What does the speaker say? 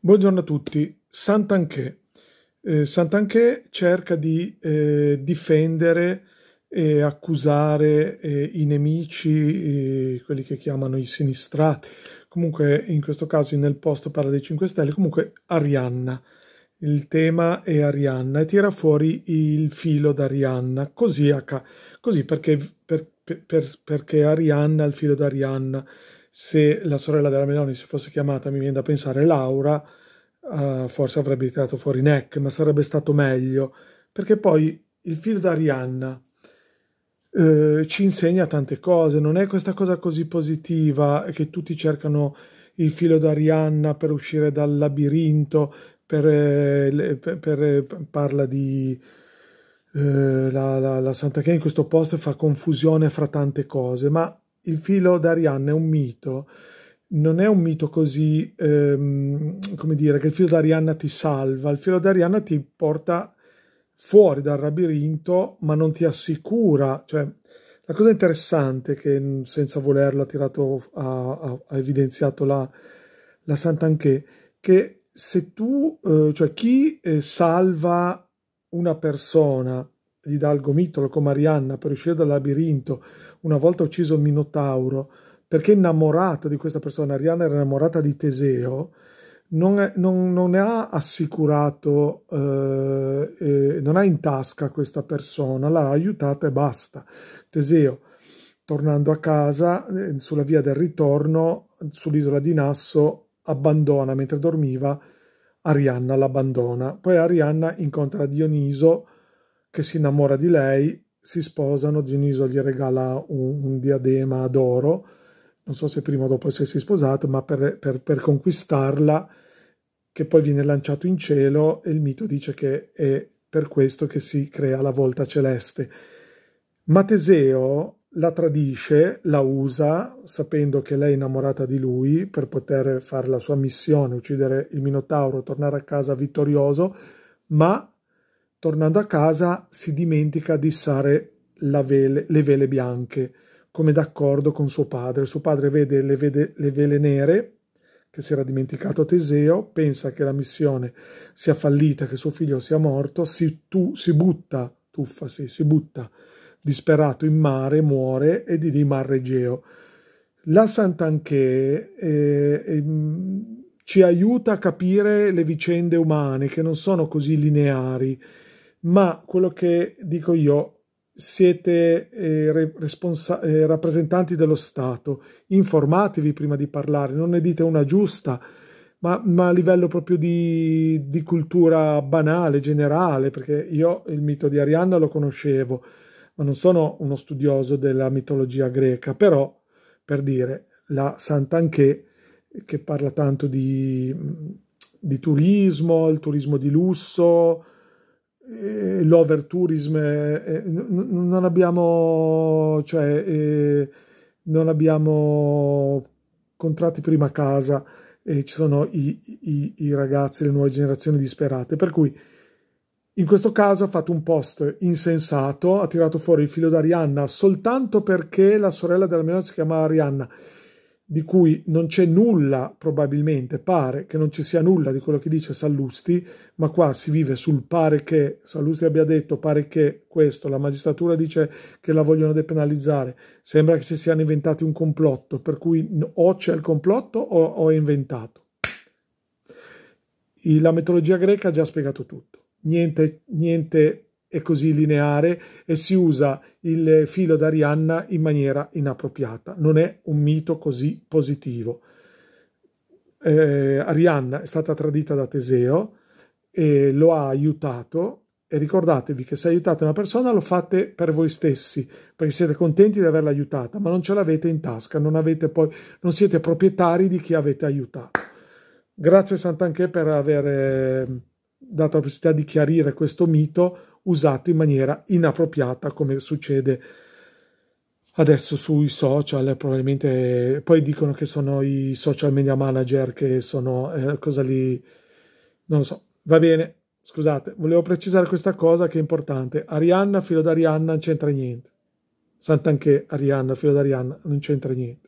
Buongiorno a tutti. Sant'Anché. Eh, Sant'Anché cerca di eh, difendere e accusare eh, i nemici, eh, quelli che chiamano i sinistrati, comunque in questo caso nel posto parla dei 5 Stelle, comunque Arianna. Il tema è Arianna e tira fuori il filo d'Arianna, così, così perché, per, per, perché Arianna, il filo d'Arianna se la sorella della Meloni si fosse chiamata, mi viene da pensare Laura, eh, forse avrebbe tirato fuori Neck, ma sarebbe stato meglio, perché poi il filo da Arianna eh, ci insegna tante cose, non è questa cosa così positiva che tutti cercano il filo da Arianna per uscire dal labirinto, per, eh, per, per eh, parla di... Eh, la, la, la Santa Che in questo posto fa confusione fra tante cose, ma il filo d'Arianna è un mito, non è un mito così, ehm, come dire, che il filo d'Arianna ti salva, il filo d'Arianna ti porta fuori dal labirinto, ma non ti assicura, cioè la cosa interessante che senza volerlo ha tirato, ha, ha, ha evidenziato la, la Sant'Anché, che se tu, eh, cioè chi eh, salva una persona gli dà il gomitolo come Arianna per uscire dal labirinto, una volta ucciso Minotauro, perché innamorata di questa persona, Arianna era innamorata di Teseo, non, è, non, non ha assicurato, eh, eh, non ha in tasca questa persona, l'ha aiutata e basta. Teseo, tornando a casa, eh, sulla via del ritorno, sull'isola di Nasso, abbandona mentre dormiva Arianna l'abbandona. Poi Arianna incontra Dioniso, che si innamora di lei, si sposano, Dioniso gli regala un, un diadema d'oro, non so se prima o dopo essersi sposato, ma per, per, per conquistarla, che poi viene lanciato in cielo e il mito dice che è per questo che si crea la volta celeste. Ma Teseo la tradisce, la usa, sapendo che lei è innamorata di lui per poter fare la sua missione, uccidere il Minotauro, tornare a casa vittorioso, ma Tornando a casa si dimentica di issare vele, le vele bianche, come d'accordo con suo padre. Suo padre vede le, vede, le vele nere che si era dimenticato Teseo, pensa che la missione sia fallita, che suo figlio sia morto, si, tu, si butta, tuffasi, si butta disperato in mare, muore e di lì Mar Regeo. La Sant'Anché eh, eh, mm, ci aiuta a capire le vicende umane che non sono così lineari ma quello che dico io siete eh, responsa- eh, rappresentanti dello Stato, informatevi prima di parlare, non ne dite una giusta, ma, ma a livello proprio di, di, cultura banale, generale, perché io il mito di Arianna lo conoscevo, ma non sono uno studioso della mitologia greca, però per dire la Sant'Anché che parla tanto di, di turismo, il turismo di lusso, eh, tourism, eh, eh n- non abbiamo, cioè, eh, non abbiamo contratti prima casa, e ci sono i, i, i ragazzi, le nuove generazioni disperate, per cui in questo caso ha fatto un post insensato, ha tirato fuori il filo d'Arianna soltanto perché la sorella della mia si chiama Arianna di cui non c'è nulla, probabilmente pare che non ci sia nulla di quello che dice Sallusti, ma qua si vive sul pare che Sallusti abbia detto, pare che questo, la magistratura dice che la vogliono depenalizzare, sembra che si siano inventati un complotto, per cui o c'è il complotto o, o è inventato. La metodologia greca ha già spiegato tutto, niente, niente è così lineare e si usa il filo d'Arianna in maniera inappropriata. Non è un mito così positivo. Eh, Arianna è stata tradita da Teseo e lo ha aiutato e ricordatevi che se aiutate una persona lo fate per voi stessi, perché siete contenti di averla aiutata, ma non ce l'avete in tasca, non, poi, non siete proprietari di chi avete aiutato. Grazie Sant'Anche per aver eh, dato la possibilità di chiarire questo mito usato in maniera inappropriata come succede adesso sui social eh, probabilmente eh, poi dicono che sono i social media manager che sono eh, cosa lì non lo so va bene scusate volevo precisare questa cosa che è importante Arianna filo d'Arianna non c'entra niente Sant'Anché Arianna filo d'Arianna non c'entra niente